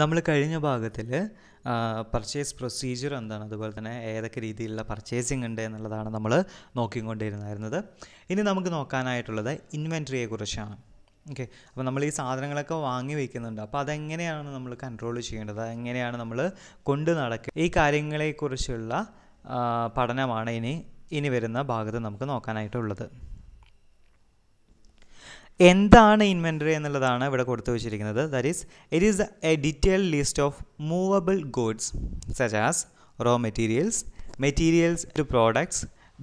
നമ്മൾ കഴിഞ്ഞ ഭാഗത്തിൽ പർച്ചേസ് പ്രൊസീജിയർ എന്താണ് അതുപോലെ തന്നെ ഏതൊക്കെ രീതിയിലുള്ള പർച്ചേസിങ് ഉണ്ട് എന്നുള്ളതാണ് നമ്മൾ നോക്കിക്കൊണ്ടിരുന്നായിരുന്നത് ഇനി നമുക്ക് നോക്കാനായിട്ടുള്ളത് ഇൻവെൻട്രിയെക്കുറിച്ചാണ് ഓക്കെ അപ്പോൾ നമ്മൾ ഈ സാധനങ്ങളൊക്കെ വാങ്ങി വയ്ക്കുന്നുണ്ട് അപ്പോൾ അതെങ്ങനെയാണ് നമ്മൾ കൺട്രോൾ ചെയ്യേണ്ടത് എങ്ങനെയാണ് നമ്മൾ കൊണ്ട് നടക്കുക ഈ കാര്യങ്ങളെക്കുറിച്ചുള്ള പഠനമാണ് ഇനി ഇനി വരുന്ന ഭാഗത്ത് നമുക്ക് നോക്കാനായിട്ടുള്ളത് എന്താണ് ഇൻവെൻ്ററി എന്നുള്ളതാണ് ഇവിടെ കൊടുത്തു വെച്ചിരിക്കുന്നത് that is it is a detail list of movable goods such as raw materials materials to products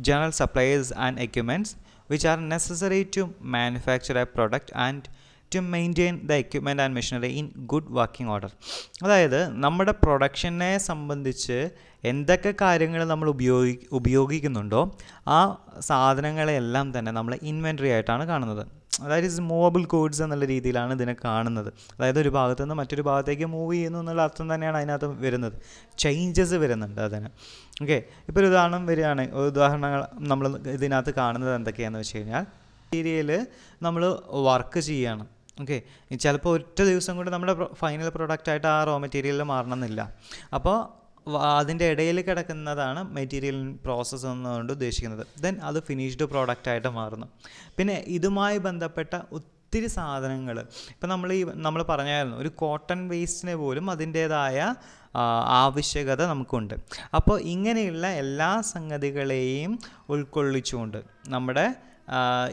general supplies and equipments which are necessary to manufacture a product and to maintain the equipment and machinery in good working order അതായത് നമ്മുടെ പ്രൊഡക്ഷനെ സംബന്ധിച്ച് എന്തൊക്കെ കാര്യങ്ങൾ നമ്മൾ ഉപയോഗി ഉപയോഗിക്കുന്നുണ്ടോ ആ സാധനങ്ങളെല്ലാം തന്നെ നമ്മൾ ഇൻവെൻറ്ററി ആയിട്ടാണ് കാണുന്നത് അതായത് മൂവബിൾ കോഡ്സ് എന്നുള്ള രീതിയിലാണ് ഇതിനെ കാണുന്നത് അതായത് ഒരു ഭാഗത്തു നിന്ന് മറ്റൊരു ഭാഗത്തേക്ക് മൂവ് ചെയ്യുന്നു എന്നുള്ള അർത്ഥം തന്നെയാണ് അതിനകത്ത് വരുന്നത് ചേഞ്ചസ് വരുന്നുണ്ട് അതിന് ഓക്കെ ഇപ്പോൾ ഒരു ഉദാഹരണം വരികയാണ് ഉദാഹരണങ്ങൾ നമ്മൾ ഇതിനകത്ത് കാണുന്നത് എന്തൊക്കെയാണെന്ന് വെച്ച് കഴിഞ്ഞാൽ മെറ്റീരിയൽ നമ്മൾ വർക്ക് ചെയ്യണം ഓക്കെ ചിലപ്പോൾ ഒറ്റ ദിവസം കൊണ്ട് നമ്മുടെ ഫൈനൽ പ്രൊഡക്റ്റായിട്ട് ആ റോ മെറ്റീരിയൽ മാറണമെന്നില്ല അപ്പോൾ അതിൻ്റെ ഇടയിൽ കിടക്കുന്നതാണ് മെറ്റീരിയൽ പ്രോസസ്സ് എന്നുകൊണ്ട് ഉദ്ദേശിക്കുന്നത് ദെൻ അത് ഫിനിഷ്ഡ് പ്രോഡക്റ്റ് ആയിട്ട് മാറുന്നു പിന്നെ ഇതുമായി ബന്ധപ്പെട്ട ഒത്തിരി സാധനങ്ങൾ ഇപ്പം നമ്മൾ ഈ നമ്മൾ പറഞ്ഞായിരുന്നു ഒരു കോട്ടൺ വേസ്റ്റിനെ പോലും അതിൻ്റേതായ ആവശ്യകത നമുക്കുണ്ട് അപ്പോൾ ഇങ്ങനെയുള്ള എല്ലാ സംഗതികളെയും ഉൾക്കൊള്ളിച്ചുകൊണ്ട് നമ്മുടെ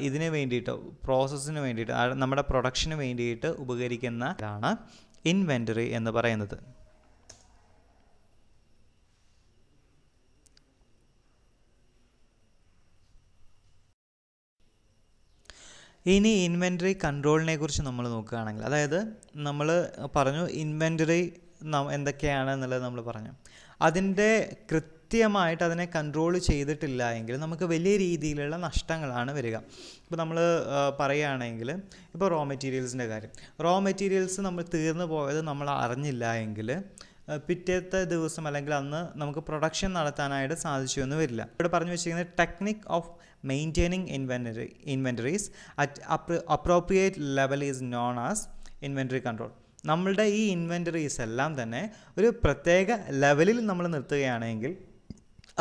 ഇതിന് വേണ്ടിയിട്ട് പ്രോസസ്സിന് വേണ്ടിയിട്ട് നമ്മുടെ പ്രൊഡക്ഷന് വേണ്ടിയിട്ട് ഉപകരിക്കുന്നതാണ് ഇതാണ് ഇൻവെൻ്ററി എന്ന് പറയുന്നത് ഇനി ഇൻവെൻറ്ററി കൺട്രോളിനെ കുറിച്ച് നമ്മൾ നോക്കുകയാണെങ്കിൽ അതായത് നമ്മൾ പറഞ്ഞു ഇൻവെൻറ്ററി എന്തൊക്കെയാണ് എന്നുള്ളത് നമ്മൾ പറഞ്ഞു അതിൻ്റെ കൃത്യമായിട്ട് അതിനെ കൺട്രോൾ ചെയ്തിട്ടില്ല എങ്കിൽ നമുക്ക് വലിയ രീതിയിലുള്ള നഷ്ടങ്ങളാണ് വരിക ഇപ്പോൾ നമ്മൾ പറയുകയാണെങ്കിൽ ഇപ്പോൾ റോ മെറ്റീരിയൽസിൻ്റെ കാര്യം റോ മെറ്റീരിയൽസ് നമ്മൾ തീർന്നു പോയത് നമ്മൾ അറിഞ്ഞില്ല എങ്കിൽ പിറ്റേത്തെ ദിവസം അല്ലെങ്കിൽ അന്ന് നമുക്ക് പ്രൊഡക്ഷൻ നടത്താനായിട്ട് സാധിച്ചു എന്ന് വരില്ല ഇവിടെ പറഞ്ഞു വെച്ചിരിക്കുന്നത് technique of maintaining inventory inventories at appropriate level is known as inventory control നമ്മളുടെ ഈ ഇൻവെൻറ്ററീസ് എല്ലാം തന്നെ ഒരു പ്രത്യേക ലെവലിൽ നമ്മൾ നിർത്തുകയാണെങ്കിൽ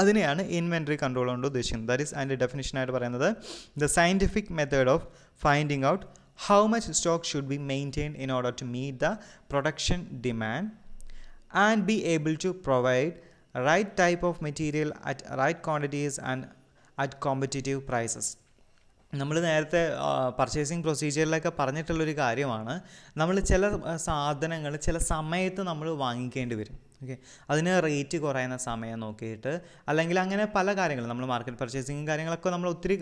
അതിനെയാണ് ഇൻവെൻറ്ററി കൺട്രോൾ കൊണ്ട് ഉദ്ദേശിക്കുന്നത് ദാറ്റ് ഈസ് അതിൻ്റെ ഡെഫിനേഷനായിട്ട് പറയുന്നത് the scientific method of finding out how much stock should be maintain in order to meet the production demand and be able to provide right type of material at right quantities and at competitive prices നമ്മൾ നേരത്തെ purchasing പ്രൊസീജിയറിലൊക്കെ പറഞ്ഞിട്ടുള്ളൊരു കാര്യമാണ് നമ്മൾ ചില സാധനങ്ങൾ ചില സമയത്ത് നമ്മൾ വാങ്ങിക്കേണ്ടി വരും ഓക്കെ അതിന് റേറ്റ് കുറയുന്ന സമയം നോക്കിയിട്ട് അല്ലെങ്കിൽ അങ്ങനെ പല കാര്യങ്ങൾ നമ്മൾ മാർക്കറ്റ് പർച്ചേസിങ്ങും കാര്യങ്ങളൊക്കെ നമ്മൾ ഒത്തിരി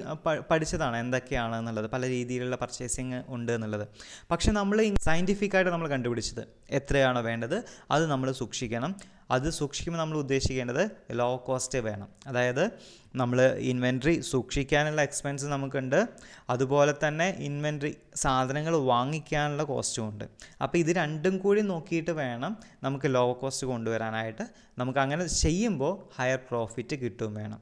പഠിച്ചതാണ് എന്തൊക്കെയാണ് എന്നുള്ളത് പല രീതിയിലുള്ള പർച്ചേസിങ് ഉണ്ട് എന്നുള്ളത് പക്ഷേ നമ്മൾ സയൻറ്റിഫിക്കായിട്ട് നമ്മൾ കണ്ടുപിടിച്ചത് എത്രയാണോ വേണ്ടത് അത് നമ്മൾ സൂക്ഷിക്കണം അത് സൂക്ഷിക്കുമ്പോൾ നമ്മൾ ഉദ്ദേശിക്കേണ്ടത് ലോ കോസ്റ്റ് വേണം അതായത് നമ്മൾ ഇൻവെൻട്രി സൂക്ഷിക്കാനുള്ള എക്സ്പെൻസ് നമുക്കുണ്ട് അതുപോലെ തന്നെ ഇൻവെൻട്രി സാധനങ്ങൾ വാങ്ങിക്കാനുള്ള കോസ്റ്റും ഉണ്ട് അപ്പോൾ ഇത് രണ്ടും കൂടി നോക്കിയിട്ട് വേണം നമുക്ക് ലോ കോസ്റ്റ് കൊണ്ടുവരാനായിട്ട് നമുക്ക് അങ്ങനെ ചെയ്യുമ്പോൾ ഹയർ പ്രോഫിറ്റ് കിട്ടും വേണം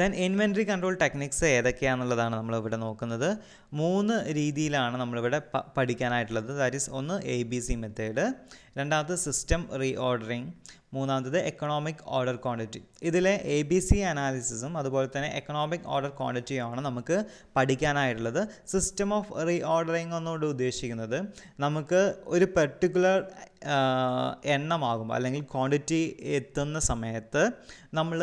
ദെൻ ഇൻവെൻട്രി കൺട്രോൾ ടെക്നിക്സ് ഏതൊക്കെയാണെന്നുള്ളതാണ് നമ്മളിവിടെ നോക്കുന്നത് മൂന്ന് രീതിയിലാണ് നമ്മളിവിടെ പഠിക്കാനായിട്ടുള്ളത് ദാറ്റ് ഇസ് ഒന്ന് എ ബി സി മെത്തേഡ് രണ്ടാമത് സിസ്റ്റം റീ ഓർഡറിങ് മൂന്നാമത്തത് എക്കണോമിക് ഓർഡർ ക്വാണ്ടിറ്റി ഇതിലെ എ ബി സി അനാലിസിസും അതുപോലെ തന്നെ എക്കണോമിക് ഓർഡർ ക്വാണ്ടിറ്റിയുമാണ് നമുക്ക് പഠിക്കാനായിട്ടുള്ളത് സിസ്റ്റം ഓഫ് റീ ഓർഡറിങ് എന്നോട് ഉദ്ദേശിക്കുന്നത് നമുക്ക് ഒരു പെർട്ടിക്കുലർ എണ്ണമാകുമ്പോൾ അല്ലെങ്കിൽ ക്വാണ്ടിറ്റി എത്തുന്ന സമയത്ത് നമ്മൾ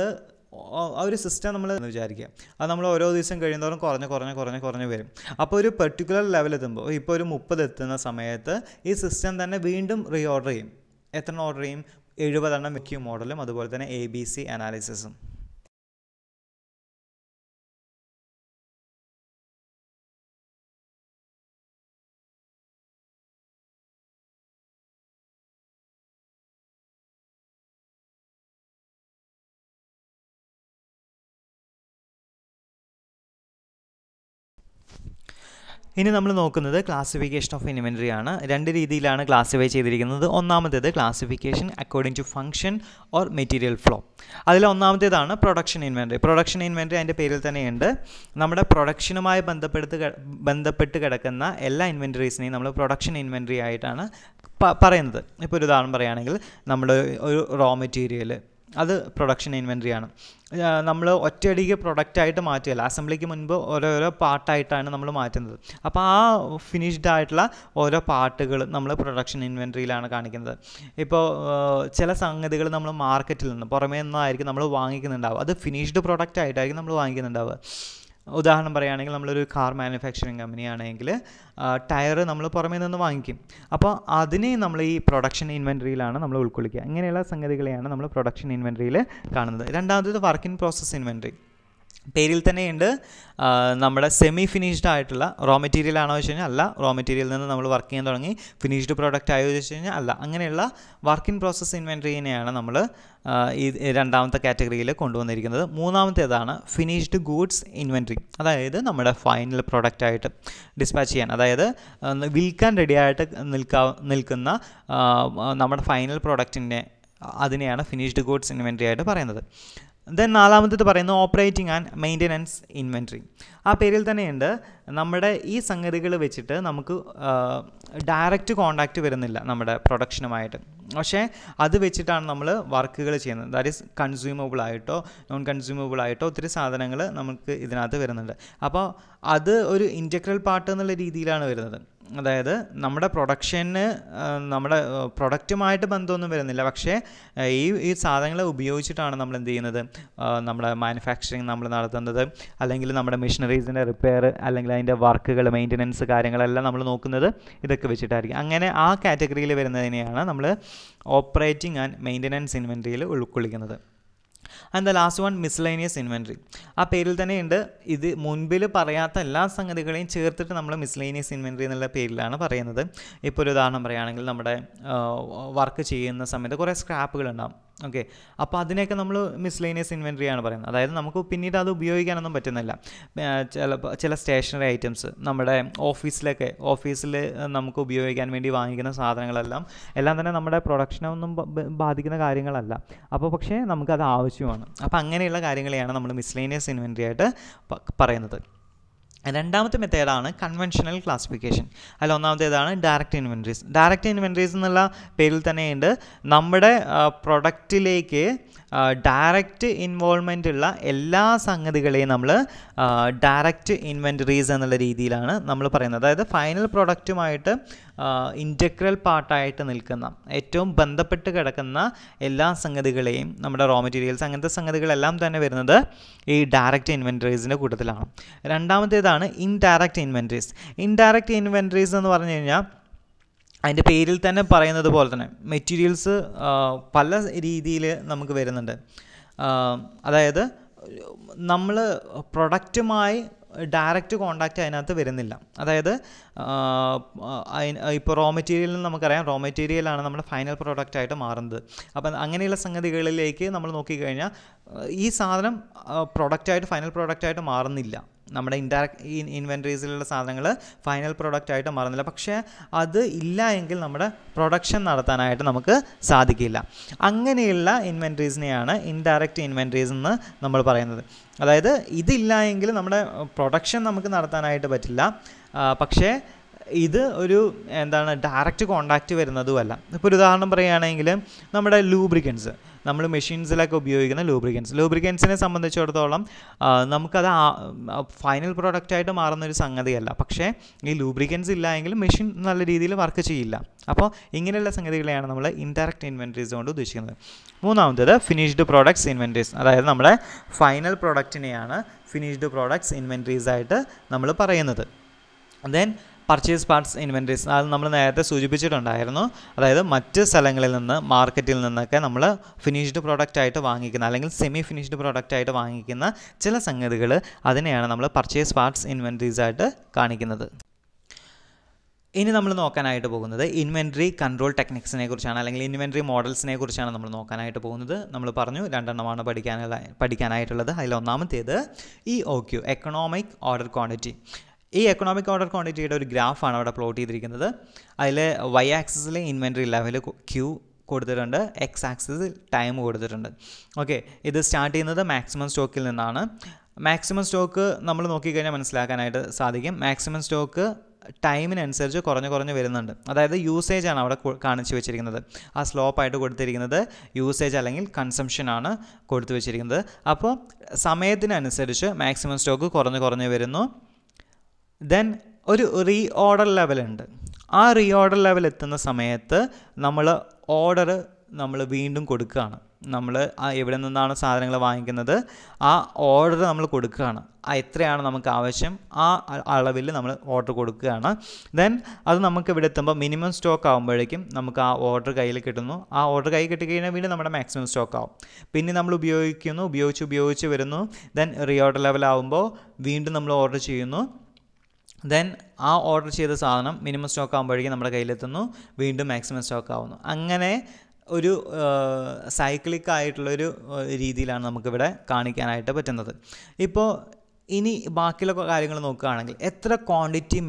ആ ഒരു സിസ്റ്റം നമ്മൾ എന്ന് വിചാരിക്കുക അത് നമ്മൾ ഓരോ ദിവസം കഴിയുന്നതോറും കുറഞ്ഞ് കുറഞ്ഞ് കുറഞ്ഞ് കുറഞ്ഞ് വരും അപ്പോൾ ഒരു പെർട്ടിക്കുലർ ലെവൽ എത്തുമ്പോൾ ഇപ്പോൾ ഒരു മുപ്പത് എത്തുന്ന സമയത്ത് ഈ സിസ്റ്റം തന്നെ വീണ്ടും റീ ഓർഡർ ചെയ്യും എത്ര ഓർഡർ ചെയ്യും എഴുപതെണ്ണം വെക്യൂ മോഡലും അതുപോലെ തന്നെ എ ബി സി അനാലിസിസും ഇനി നമ്മൾ നോക്കുന്നത് ക്ലാസിഫിക്കേഷൻ ഓഫ് ഇൻവെൻറ്ററി ആണ് രണ്ട് രീതിയിലാണ് ക്ലാസിഫൈ ചെയ്തിരിക്കുന്നത് ഒന്നാമത്തേത് classification according to function or material flow അതിൽ ഒന്നാമത്തേതാണ് പ്രൊഡക്ഷൻ ഇൻവെൻറ്ററി പ്രൊഡക്ഷൻ ഇൻവെൻറ്ററി അതിൻ്റെ പേരിൽ തന്നെയുണ്ട് നമ്മുടെ പ്രൊഡക്ഷനുമായി ബന്ധപ്പെടുത്ത് ബന്ധപ്പെട്ട് കിടക്കുന്ന എല്ലാ ഇൻവെൻറ്ററീസിനെയും നമ്മൾ പ്രൊഡക്ഷൻ ഇൻവെൻറ്ററി ആയിട്ടാണ് പറയുന്നത് ഇപ്പോൾ ഒരു ഉദാഹരണം പറയുകയാണെങ്കിൽ നമ്മുടെ ഒരു റോ മെറ്റീരിയൽ അത് പ്രൊഡക്ഷൻ ഇൻവെൻ്ററി ആണ് നമ്മൾ ഒറ്റയടിക്ക് പ്രൊഡക്റ്റായിട്ട് മാറ്റുകയല്ല അസംബ്ലിക്ക് മുൻപ് ഓരോരോ പാർട്ടായിട്ടാണ് നമ്മൾ മാറ്റുന്നത് അപ്പോൾ ആ ഫിനിഷ്ഡ് ആയിട്ടുള്ള ഓരോ പാർട്ടുകൾ നമ്മൾ പ്രൊഡക്ഷൻ ഇൻവെൻ്ററിയിലാണ് കാണിക്കുന്നത് ഇപ്പോൾ ചില സംഗതികൾ നമ്മൾ മാർക്കറ്റിൽ നിന്ന് പുറമേ നിന്നായിരിക്കും നമ്മൾ വാങ്ങിക്കുന്നുണ്ടാവുക അത് ഫിനിഷ്ഡ് പ്രൊഡക്റ്റ് ആയിട്ടായിരിക്കും നമ്മൾ വാങ്ങിക്കുന്നുണ്ടാവുക ഉദാഹരണം പറയുകയാണെങ്കിൽ നമ്മളൊരു കാർ മാനുഫാക്ചറിങ് കമ്പനിയാണെങ്കിൽ ടയർ നമ്മൾ പുറമേ നിന്ന് വാങ്ങിക്കും അപ്പോൾ അതിനെ നമ്മൾ ഈ പ്രൊഡക്ഷൻ ഇൻവെൻറ്ററിയിലാണ് നമ്മൾ ഉൾക്കൊള്ളിക്കുക ഇങ്ങനെയുള്ള സംഗതികളെയാണ് നമ്മൾ പ്രൊഡക്ഷൻ ഇൻവെൻറ്ററിയിൽ കാണുന്നത് രണ്ടാമത്തേത് വർക്ക് ഇൻ പ്രോസസ് ഇൻവെൻട്രി പേരിൽ തന്നെയുണ്ട് നമ്മുടെ സെമി ഫിനിഷ്ഡ് ആയിട്ടുള്ള റോ മെറ്റീരിയൽ ആണോ വെച്ച് കഴിഞ്ഞാൽ അല്ല റോ മെറ്റീരിയൽ നിന്ന് നമ്മൾ വർക്ക് ചെയ്യാൻ തുടങ്ങി ഫിനിഷ്ഡ് പ്രോഡക്റ്റ് ആയോ ചോദിച്ചു കഴിഞ്ഞാൽ അല്ല അങ്ങനെയുള്ള വർക്ക് ഇൻ പ്രോസസ്സ് ഇൻവെൻട്രീനെയാണ് നമ്മൾ ഈ രണ്ടാമത്തെ കാറ്റഗറിയിൽ കൊണ്ടുവന്നിരിക്കുന്നത് മൂന്നാമത്തേതാണ് ഫിനിഷ്ഡ് ഗൂഡ്സ് ഇൻവെൻറ്ററി അതായത് നമ്മുടെ ഫൈനൽ പ്രോഡക്റ്റ് ആയിട്ട് ഡിസ്പാച്ച് ചെയ്യാൻ അതായത് വിൽക്കാൻ റെഡിയായിട്ട് നിൽക്കാ നിൽക്കുന്ന നമ്മുടെ ഫൈനൽ പ്രോഡക്റ്റിൻ്റെ അതിനെയാണ് ഫിനിഷ്ഡ് ഗൂഡ്സ് ഇൻവെൻറ്ററി ആയിട്ട് പറയുന്നത് ദെൻ നാലാമത്തേത് പറയുന്നത് ഓപ്പറേറ്റിംഗ് ആൻഡ് മെയിൻ്റനൻസ് ഇൻവെൻട്രി ആ പേരിൽ തന്നെയുണ്ട് നമ്മുടെ ഈ സംഗതികൾ വെച്ചിട്ട് നമുക്ക് ഡയറക്റ്റ് കോണ്ടാക്റ്റ് വരുന്നില്ല നമ്മുടെ പ്രൊഡക്ഷനുമായിട്ട് പക്ഷേ അത് വെച്ചിട്ടാണ് നമ്മൾ വർക്കുകൾ ചെയ്യുന്നത് ദാറ്റ് ഈസ് കൺസ്യൂമബിൾ ആയിട്ടോ നോൺ കൺസ്യൂമബിൾ ആയിട്ടോ ഒത്തിരി സാധനങ്ങൾ നമുക്ക് ഇതിനകത്ത് വരുന്നുണ്ട് അപ്പോൾ അത് ഒരു ഇൻറ്റഗ്രൽ പാർട്ട് എന്നുള്ള രീതിയിലാണ് വരുന്നത് അതായത് നമ്മുടെ പ്രൊഡക്ഷന് നമ്മുടെ പ്രൊഡക്റ്റുമായിട്ട് ബന്ധമൊന്നും വരുന്നില്ല പക്ഷേ ഈ ഈ സാധനങ്ങൾ ഉപയോഗിച്ചിട്ടാണ് നമ്മൾ എന്ത് ചെയ്യുന്നത് നമ്മുടെ മാനുഫാക്ചറിങ് നമ്മൾ നടത്തുന്നത് അല്ലെങ്കിൽ നമ്മുടെ മെഷീനറീസിൻ്റെ റിപ്പയർ അല്ലെങ്കിൽ അതിൻ്റെ വർക്കുകൾ മെയിൻ്റനൻസ് കാര്യങ്ങളെല്ലാം നമ്മൾ നോക്കുന്നത് ഇതൊക്കെ വെച്ചിട്ടായിരിക്കും അങ്ങനെ ആ കാറ്റഗറിയിൽ വരുന്നതിനെയാണ് നമ്മൾ ഓപ്പറേറ്റിംഗ് ആൻഡ് മെയിൻ്റനൻസ് ഇൻവെൻട്രിയിൽ ഉൾക്കൊള്ളിക്കുന്നത് and the last one miscellaneous inventory ആ പേരിൽ തന്നെയുണ്ട് ഇത് മുൻപിൽ പറയാത്ത എല്ലാ സംഗതികളെയും ചേർത്തിട്ട് നമ്മൾ മിസ്ലേനിയസ് ഇൻവെൻട്രി എന്നുള്ള പേരിലാണ് പറയുന്നത് ഇപ്പോൾ ഒരു ഉദാഹരണം പറയുകയാണെങ്കിൽ നമ്മുടെ വർക്ക് ചെയ്യുന്ന സമയത്ത് കുറേ സ്ക്രാപ്പുകൾ ഉണ്ടാകും ഓക്കെ അപ്പോൾ അതിനെയൊക്കെ നമ്മൾ മിസ്ലേനിയസ് ഇൻവെൻറ്ററി ആണ് പറയുന്നത് അതായത് നമുക്ക് പിന്നീട് അത് ഉപയോഗിക്കാനൊന്നും പറ്റുന്നില്ല ചിലപ്പോൾ ചില സ്റ്റേഷനറി ഐറ്റംസ് നമ്മുടെ ഓഫീസിലൊക്കെ ഓഫീസിൽ നമുക്ക് ഉപയോഗിക്കാൻ വേണ്ടി വാങ്ങിക്കുന്ന സാധനങ്ങളെല്ലാം എല്ലാം തന്നെ നമ്മുടെ പ്രൊഡക്ഷനെ ഒന്നും ബാധിക്കുന്ന കാര്യങ്ങളല്ല അപ്പോൾ പക്ഷേ നമുക്കത് ആവശ്യമാണ് അപ്പോൾ അങ്ങനെയുള്ള കാര്യങ്ങളെയാണ് നമ്മൾ മിസ്ലേനിയസ് ഇൻവെൻറ്ററി ആയിട്ട് പറയുന്നത് രണ്ടാമത്തെ മെത്തേഡാണ് കൺവെൻഷണൽ ക്ലാസിഫിക്കേഷൻ അതിൽ ഒന്നാമത്തേതാണ് ഡയറക്റ്റ് ഇൻവെൻട്രീസ് ഡയറക്റ്റ് ഇൻവെൻട്രീസ് എന്നുള്ള പേരിൽ തന്നെയുണ്ട് നമ്മുടെ പ്രൊഡക്റ്റിലേക്ക് ഡയറക്റ്റ് ഇൻവോൾവ്മെൻ്റ് ഉള്ള എല്ലാ സംഗതികളെയും നമ്മൾ ഡയറക്റ്റ് ഇൻവെൻറ്ററീസ് എന്നുള്ള രീതിയിലാണ് നമ്മൾ പറയുന്നത് അതായത് ഫൈനൽ പ്രൊഡക്റ്റുമായിട്ട് ഇൻറ്റഗ്രൽ പാർട്ടായിട്ട് നിൽക്കുന്ന ഏറ്റവും ബന്ധപ്പെട്ട് കിടക്കുന്ന എല്ലാ സംഗതികളെയും നമ്മുടെ റോ മെറ്റീരിയൽസ് അങ്ങനത്തെ സംഗതികളെല്ലാം തന്നെ വരുന്നത് ഈ ഡയറക്റ്റ് ഇൻവെൻറ്ററീസിൻ്റെ കൂട്ടത്തിലാണ് രണ്ടാമത്തേതാണ് ഇൻഡയറക്റ്റ് ഇൻവെൻറ്ററീസ് ഇൻഡയറക്റ്റ് ഇൻവെൻറ്ററീസ് എന്ന് പറഞ്ഞു കഴിഞ്ഞാൽ അതിൻ്റെ പേരിൽ തന്നെ പറയുന്നത് പോലെ തന്നെ മെറ്റീരിയൽസ് പല രീതിയിൽ നമുക്ക് വരുന്നുണ്ട് അതായത് നമ്മൾ പ്രൊഡക്റ്റുമായി ഡയറക്റ്റ് കോണ്ടാക്റ്റ് അതിനകത്ത് വരുന്നില്ല അതായത് ഇപ്പോൾ റോ മെറ്റീരിയലിൽ നമുക്കറിയാം റോ മെറ്റീരിയലാണ് നമ്മുടെ ഫൈനൽ പ്രോഡക്റ്റ് ആയിട്ട് മാറുന്നത് അപ്പം അങ്ങനെയുള്ള സംഗതികളിലേക്ക് നമ്മൾ നോക്കിക്കഴിഞ്ഞാൽ ഈ സാധനം പ്രൊഡക്റ്റായിട്ട് ഫൈനൽ പ്രോഡക്റ്റായിട്ട് മാറുന്നില്ല നമ്മുടെ ഇൻഡയറക്ട് ഈ ഇൻവെൻട്രീസിലുള്ള സാധനങ്ങൾ ഫൈനൽ പ്രോഡക്റ്റ് ആയിട്ട് മാറുന്നില്ല പക്ഷേ അത് ഇല്ല എങ്കിൽ നമ്മുടെ പ്രൊഡക്ഷൻ നടത്താനായിട്ട് നമുക്ക് സാധിക്കില്ല അങ്ങനെയുള്ള ഇൻവെൻട്രീസിനെയാണ് ഇൻഡയറക്റ്റ് ഇൻവെൻട്രീസ് എന്ന് നമ്മൾ പറയുന്നത് അതായത് ഇതില്ല എങ്കിൽ നമ്മുടെ പ്രൊഡക്ഷൻ നമുക്ക് നടത്താനായിട്ട് പറ്റില്ല പക്ഷേ ഇത് ഒരു എന്താണ് ഡയറക്റ്റ് കോണ്ടാക്റ്റ് വരുന്നതുമല്ല ഇപ്പോൾ ഒരു ഉദാഹരണം പറയുകയാണെങ്കിൽ നമ്മുടെ ലൂബ്രിക്കൻസ് നമ്മൾ മെഷീൻസിലൊക്കെ ഉപയോഗിക്കുന്ന ലൂബ്രിക്കൻസ് ലൂബ്രിക്കൻസിനെ സംബന്ധിച്ചിടത്തോളം നമുക്കത് ഫൈനൽ പ്രോഡക്റ്റായിട്ട് മാറുന്നൊരു സംഗതിയല്ല പക്ഷേ ഈ ലൂബ്രിക്കൻസ് ഇല്ലായെങ്കിൽ മെഷീൻ നല്ല രീതിയിൽ വർക്ക് ചെയ്യില്ല അപ്പോൾ ഇങ്ങനെയുള്ള സംഗതികളെയാണ് നമ്മൾ ഇൻഡയറക്റ്റ് ഇൻവെൻട്രീസ് കൊണ്ട് ഉദ്ദേശിക്കുന്നത് മൂന്നാമത്തേത് ഫിനിഷ്ഡ് പ്രോഡക്ട്സ് ഇൻവെൻട്രീസ് അതായത് നമ്മുടെ ഫൈനൽ പ്രോഡക്റ്റിനെയാണ് ഫിനിഷ്ഡ് പ്രോഡക്ട്സ് ഇൻവെൻട്രീസ് ആയിട്ട് നമ്മൾ പറയുന്നത് ദെൻ പർച്ചേസ് പാർട്സ് ഇൻവെൻറ്ററീസ് അത് നമ്മൾ നേരത്തെ സൂചിപ്പിച്ചിട്ടുണ്ടായിരുന്നു അതായത് മറ്റ് സ്ഥലങ്ങളിൽ നിന്ന് മാർക്കറ്റിൽ നിന്നൊക്കെ നമ്മൾ ഫിനിഷ്ഡ് പ്രോഡക്റ്റ് ആയിട്ട് വാങ്ങിക്കുന്ന അല്ലെങ്കിൽ സെമി ഫിനിഷ്ഡ് പ്രോഡക്റ്റ് ആയിട്ട് വാങ്ങിക്കുന്ന ചില സംഗതികൾ അതിനെയാണ് നമ്മൾ പർച്ചേസ് പാർട്സ് ഇൻവെൻറ്ററീസ് ആയിട്ട് കാണിക്കുന്നത് ഇനി നമ്മൾ നോക്കാനായിട്ട് പോകുന്നത് ഇൻവെൻറ്ററി കൺട്രോൾ ടെക്നിക്സിനെ കുറിച്ചാണ് അല്ലെങ്കിൽ ഇൻവെൻറ്ററി മോഡൽസിനെ കുറിച്ചാണ് നമ്മൾ നോക്കാനായിട്ട് പോകുന്നത് നമ്മൾ പറഞ്ഞു രണ്ടെണ്ണമാണ് പഠിക്കാനുള്ള പഠിക്കാനായിട്ടുള്ളത് അതിൽ ഒന്നാമത്തേത് E O Q economic order quantity ഈ എക്കണോമിക് ഓർഡർ ക്വാണ്ടിറ്റിയുടെ ഒരു ഗ്രാഫാണ് അവിടെ പ്ലോട്ട് ചെയ്തിരിക്കുന്നത് അതിൽ വൈ ആക്സിസിലെ ഇൻവെൻട്രി ലെവൽ ക്യൂ കൊടുത്തിട്ടുണ്ട് എക്സ് ആക്സിസിൽ ടൈം കൊടുത്തിട്ടുണ്ട് ഓക്കെ ഇത് സ്റ്റാർട്ട് ചെയ്യുന്നത് മാക്സിമം സ്റ്റോക്കിൽ നിന്നാണ് മാക്സിമം സ്റ്റോക്ക് നമ്മൾ നോക്കിക്കഴിഞ്ഞാൽ മനസ്സിലാക്കാനായിട്ട് സാധിക്കും മാക്സിമം സ്റ്റോക്ക് ടൈമിനനുസരിച്ച് കുറഞ്ഞു കുറഞ്ഞു വരുന്നുണ്ട് അതായത് യൂസേജ് ആണ് അവിടെ കാണിച്ചു വെച്ചിരിക്കുന്നത് ആ സ്ലോപ്പായിട്ട് കൊടുത്തിരിക്കുന്നത് യൂസേജ് അല്ലെങ്കിൽ കൺസംഷൻ ആണ് കൊടുത്തു വെച്ചിരിക്കുന്നത് അപ്പോൾ സമയത്തിനനുസരിച്ച് മാക്സിമം സ്റ്റോക്ക് കുറഞ്ഞു കുറഞ്ഞു വരുന്നു ദെൻ ഒരു റീ ഓർഡർ ലെവലുണ്ട് ആ റീ ഓർഡർ ലെവൽ എത്തുന്ന സമയത്ത് നമ്മൾ ഓർഡർ നമ്മൾ വീണ്ടും കൊടുക്കുകയാണ് നമ്മൾ ആ എവിടെ നിന്നാണ് സാധനങ്ങൾ വാങ്ങിക്കുന്നത് ആ ഓർഡർ നമ്മൾ കൊടുക്കുകയാണ് എത്രയാണ് നമുക്ക് ആവശ്യം ആ അളവിൽ നമ്മൾ ഓർഡർ കൊടുക്കുകയാണ് ദെൻ അത് നമുക്ക് ഇവിടെ എത്തുമ്പോൾ മിനിമം സ്റ്റോക്ക് ആകുമ്പോഴേക്കും നമുക്ക് ആ ഓർഡർ കയ്യിൽ കിട്ടുന്നു ആ ഓർഡർ കയ്യിൽ കിട്ടിക്കഴിഞ്ഞാൽ വീണ്ടും നമ്മുടെ മാക്സിമം സ്റ്റോക്ക് ആവും പിന്നെ നമ്മൾ ഉപയോഗിക്കുന്നു ഉപയോഗിച്ച് ഉപയോഗിച്ച് വരുന്നു ദെൻ റീ ഓർഡർ ലെവൽ വീണ്ടും നമ്മൾ ഓർഡർ ചെയ്യുന്നു ദെൻ ആ ഓർഡർ ചെയ്ത സാധനം മിനിമം സ്റ്റോക്ക് ആകുമ്പോഴേക്കും നമ്മുടെ കയ്യിലെത്തുന്നു വീണ്ടും മാക്സിമം സ്റ്റോക്ക് ആവുന്നു അങ്ങനെ ഒരു സൈക്ലിക് ആയിട്ടുള്ളൊരു രീതിയിലാണ് നമുക്കിവിടെ കാണിക്കാനായിട്ട് പറ്റുന്നത് ഇപ്പോൾ ഇനി ബാക്കിയുള്ള കാര്യങ്ങൾ നോക്കുകയാണെങ്കിൽ എത്ര ക്വാണ്ടിറ്റി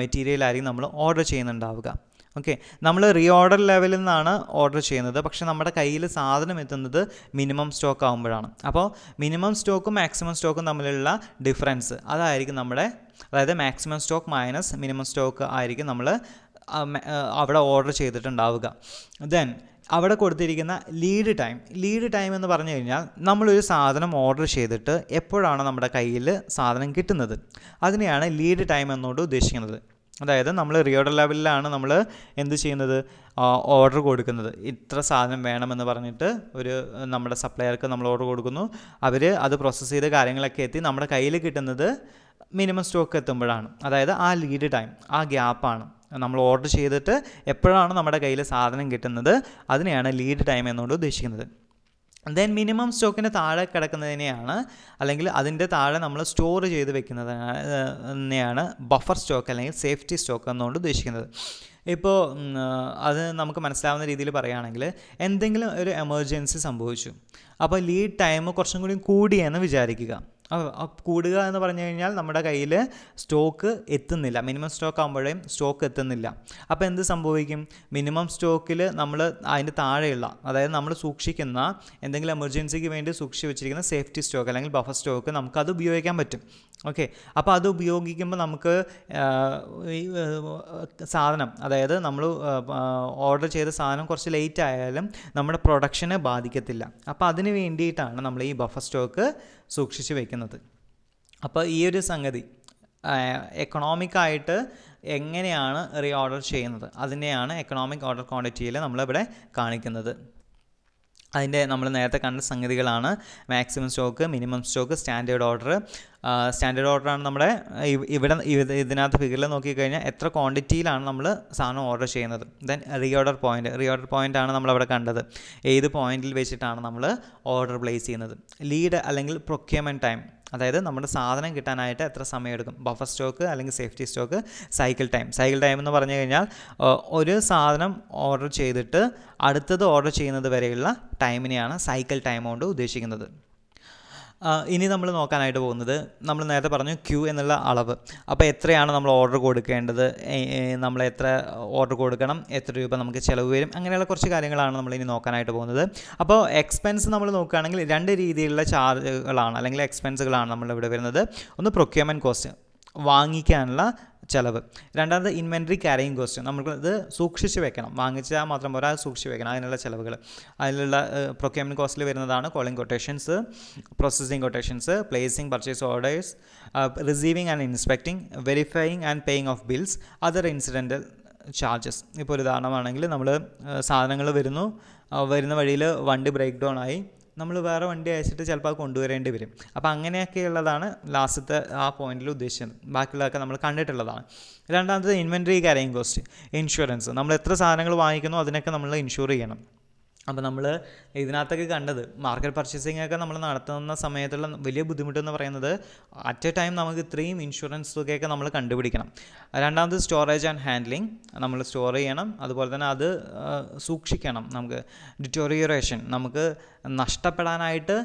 മെറ്റീരിയൽ ആയിരിക്കും നമ്മൾ ഓർഡർ ചെയ്യുന്നുണ്ടാവുക ഓക്കെ നമ്മൾ റീ ഓർഡർ ലെവലിൽ നിന്നാണ് ഓർഡർ ചെയ്യുന്നത് പക്ഷേ നമ്മുടെ കയ്യിൽ സാധനം എത്തുന്നത് മിനിമം സ്റ്റോക്ക് ആകുമ്പോഴാണ് അപ്പോൾ മിനിമം സ്റ്റോക്കും മാക്സിമം സ്റ്റോക്കും തമ്മിലുള്ള ഡിഫറൻസ് അതായിരിക്കും നമ്മുടെ അതായത് maximum stock minus minimum stock ആയിരിക്കും നമ്മൾ അവിടെ ഓർഡർ ചെയ്തിട്ടുണ്ടാവുക ദെൻ അവിടെ കൊടുത്തിരിക്കുന്ന ലീഡ് ടൈം ലീഡ് ടൈം എന്ന് പറഞ്ഞു കഴിഞ്ഞാൽ നമ്മളൊരു സാധനം ഓർഡർ ചെയ്തിട്ട് എപ്പോഴാണ് നമ്മുടെ കയ്യിൽ സാധനം കിട്ടുന്നത് അതിനെയാണ് ലീഡ് ടൈം എന്നോട് ഉദ്ദേശിക്കുന്നത് അതായത് നമ്മൾ റീ ഓർഡർ ലെവലിലാണ് നമ്മൾ എന്ത് ചെയ്യുന്നത് ഓർഡർ കൊടുക്കുന്നത് ഇത്ര സാധനം വേണമെന്ന് പറഞ്ഞിട്ട് ഒരു നമ്മുടെ സപ്ലയർക്ക് നമ്മൾ ഓർഡർ കൊടുക്കുന്നു അവർ അത് പ്രോസസ്സ് ചെയ്ത കാര്യങ്ങളൊക്കെ എത്തി നമ്മുടെ കയ്യിൽ കിട്ടുന്നത് മിനിമം സ്റ്റോക്ക് എത്തുമ്പോഴാണ് അതായത് ആ ലീഡ് ടൈം ആ ഗ്യാപ്പാണ് നമ്മൾ ഓർഡർ ചെയ്തിട്ട് എപ്പോഴാണ് നമ്മുടെ കയ്യിൽ സാധനം കിട്ടുന്നത് അതിനെയാണ് ലീഡ് ടൈം എന്നുകൊണ്ട് ഉദ്ദേശിക്കുന്നത് ദെൻ മിനിമം സ്റ്റോക്കിന് താഴെ കിടക്കുന്നതിനെയാണ് അല്ലെങ്കിൽ അതിൻ്റെ താഴെ നമ്മൾ സ്റ്റോർ ചെയ്ത് വെക്കുന്നതിനെയാണ് ബഫർ സ്റ്റോക്ക് അല്ലെങ്കിൽ സേഫ്റ്റി സ്റ്റോക്ക് എന്നുകൊണ്ട് ഉദ്ദേശിക്കുന്നത് ഇപ്പോൾ അത് നമുക്ക് മനസ്സിലാവുന്ന രീതിയിൽ പറയുകയാണെങ്കിൽ എന്തെങ്കിലും ഒരു എമർജൻസി സംഭവിച്ചു അപ്പോൾ ലീഡ് ടൈം കുറച്ചും കൂടി കൂടിയെന്ന് വിചാരിക്കുക കൂടുക എന്ന് പറഞ്ഞു കഴിഞ്ഞാൽ നമ്മുടെ കയ്യിൽ സ്റ്റോക്ക് എത്തുന്നില്ല മിനിമം സ്റ്റോക്ക് ആകുമ്പോഴേ സ്റ്റോക്ക് എത്തുന്നില്ല അപ്പോൾ എന്ത് സംഭവിക്കും മിനിമം സ്റ്റോക്കിൽ നമ്മൾ അതിൻ്റെ താഴെയുള്ള അതായത് നമ്മൾ സൂക്ഷിക്കുന്ന എന്തെങ്കിലും എമർജൻസിക്ക് വേണ്ടി സൂക്ഷിച്ച് വെച്ചിരിക്കുന്ന സേഫ്റ്റി സ്റ്റോക്ക് അല്ലെങ്കിൽ ബഫർ സ്റ്റോക്ക് നമുക്കത് ഉപയോഗിക്കാൻ പറ്റും ഓക്കെ അപ്പോൾ അത് ഉപയോഗിക്കുമ്പോൾ നമുക്ക് സാധനം അതായത് നമ്മൾ ഓർഡർ ചെയ്ത സാധനം കുറച്ച് ലേറ്റ് ആയാലും നമ്മുടെ പ്രൊഡക്ഷനെ ബാധിക്കത്തില്ല അപ്പോൾ അതിന് വേണ്ടിയിട്ടാണ് നമ്മൾ ഈ ബഫർ സ്റ്റോക്ക് സൂക്ഷിച്ചു വെക്കുന്നത് അപ്പോൾ ഈ ഒരു സംഗതി എക്കണോമിക്കായിട്ട് എങ്ങനെയാണ് റീ ഓർഡർ ചെയ്യുന്നത് അതിനെയാണ് എക്കണോമിക് ഓർഡർ ക്വാണ്ടിറ്റിയിൽ നമ്മളിവിടെ കാണിക്കുന്നത് അതിൻ്റെ നമ്മൾ നേരത്തെ കണ്ട സംഗതികളാണ് maximum stock minimum stock standard order standard ഓർഡറാണ് നമ്മുടെ ഇവിടെ ഇതിനകത്ത് ഫിഗറിൽ നോക്കിക്കഴിഞ്ഞാൽ എത്ര ക്വാണ്ടിറ്റിയിലാണ് നമ്മൾ സാധനം ഓർഡർ ചെയ്യുന്നത് then reorder point reorder point ആണ് നമ്മളവിടെ കണ്ടത് ഏത് പോയിന്റിൽ വെച്ചിട്ടാണ് നമ്മൾ ഓർഡർ പ്ലേസ് ചെയ്യുന്നത് ലീഡ് അല്ലെങ്കിൽ പ്രൊക്യൂർമെൻറ്റ് ടൈം അതായത് നമ്മുടെ സാധനം കിട്ടാനായിട്ട് എത്ര സമയമെടുക്കും ബഫർ സ്റ്റോക്ക് അല്ലെങ്കിൽ safety stock cycle time cycle time എന്ന് പറഞ്ഞു കഴിഞ്ഞാൽ ഒരു സാധനം ഓർഡർ ചെയ്തിട്ട് അടുത്തത് ഓർഡർ ചെയ്യുന്നത് വരെയുള്ള ടൈമിനെയാണ് സൈക്കിൾ ടൈം കൊണ്ട് ഉദ്ദേശിക്കുന്നത് ഇനി നമ്മൾ നോക്കാനായിട്ട് പോകുന്നത് നമ്മൾ നേരത്തെ പറഞ്ഞു ക്യൂ എന്നുള്ള അളവ് അപ്പോൾ എത്രയാണ് നമ്മൾ ഓർഡർ കൊടുക്കേണ്ടത് നമ്മൾ എത്ര ഓർഡർ കൊടുക്കണം എത്ര രൂപ നമുക്ക് ചിലവ് വരും അങ്ങനെയുള്ള കുറച്ച് കാര്യങ്ങളാണ് നമ്മൾ ഇനി നോക്കാനായിട്ട് പോകുന്നത് അപ്പോൾ എക്സ്പെൻസ് നമ്മൾ നോക്കുകയാണെങ്കിൽ രണ്ട് രീതിയിലുള്ള ചാർജുകളാണ് അല്ലെങ്കിൽ എക്സ്പെൻസുകളാണ് നമ്മൾ ഇവിടെ വരുന്നത് ഒന്ന് പ്രൊക്യൂർമെൻറ്റ് കോസ്റ്റ് വാങ്ങിക്കാനുള്ള ചിലവ് രണ്ടാമത് ഇൻവെൻറ്ററി ക്യാരിങ് കോസ്റ്റ് നമ്മൾക്കത് സൂക്ഷിച്ച് വെക്കണം വാങ്ങിച്ചാൽ മാത്രം പോരാ സൂക്ഷിച്ച് വെക്കണം അതിനുള്ള ചിലവുകൾ അതിലുള്ള പ്രൊക്യൂർമെൻറ്റ് കോസ്റ്റിൽ വരുന്നതാണ് calling quotations processing quotations placing purchase orders receiving and inspecting verifying and paying of bills other incidental charges ഇപ്പോൾ ഒരു ഉദാഹരണമാണെങ്കിൽ നമ്മൾ സാധനങ്ങൾ വരുന്നു വരുന്ന വഴിയിൽ വണ്ടി ബ്രേക്ക് ഡൗൺ ആയി നമ്മൾ വേറെ വണ്ടി അയച്ചിട്ട് ചിലപ്പോൾ കൊണ്ടുവരേണ്ടി വരും അപ്പോൾ അങ്ങനെയൊക്കെയുള്ളതാണ് ലാസ്റ്റത്തെ ആ പോയിന്റിൽ ഉദ്ദേശിച്ചത് ബാക്കിയുള്ളതൊക്കെ നമ്മൾ കണ്ടിട്ടുള്ളതാണ് രണ്ടാമത്തത് ഇൻവെൻറ്ററി കാരിങ് കോസ്റ്റ് ഇൻഷുറൻസ് നമ്മൾ എത്ര സാധനങ്ങൾ വാങ്ങിക്കുന്നു അതിനൊക്കെ നമ്മൾ ഇൻഷുർ ചെയ്യണം അപ്പോൾ നമ്മൾ ഇതിനകത്തൊക്കെ കണ്ടത് മാർക്കറ്റ് പർച്ചേസിംഗ് ഒക്കെ നമ്മൾ നടത്തുന്ന സമയത്തുള്ള വലിയ ബുദ്ധിമുട്ടെന്ന് പറയുന്നത് അറ്റ് എ ടൈം നമുക്ക് ഇത്രയും ഇൻഷുറൻസ് തുകയൊക്കെ നമ്മൾ കണ്ടുപിടിക്കണം രണ്ടാമത് സ്റ്റോറേജ് ആൻഡ് ഹാൻഡ്ലിങ് നമ്മൾ സ്റ്റോർ ചെയ്യണം അതുപോലെ തന്നെ അത് സൂക്ഷിക്കണം നമുക്ക് ഡിറ്റോറിയറേഷൻ നമുക്ക് നഷ്ടപ്പെടാനായിട്ട്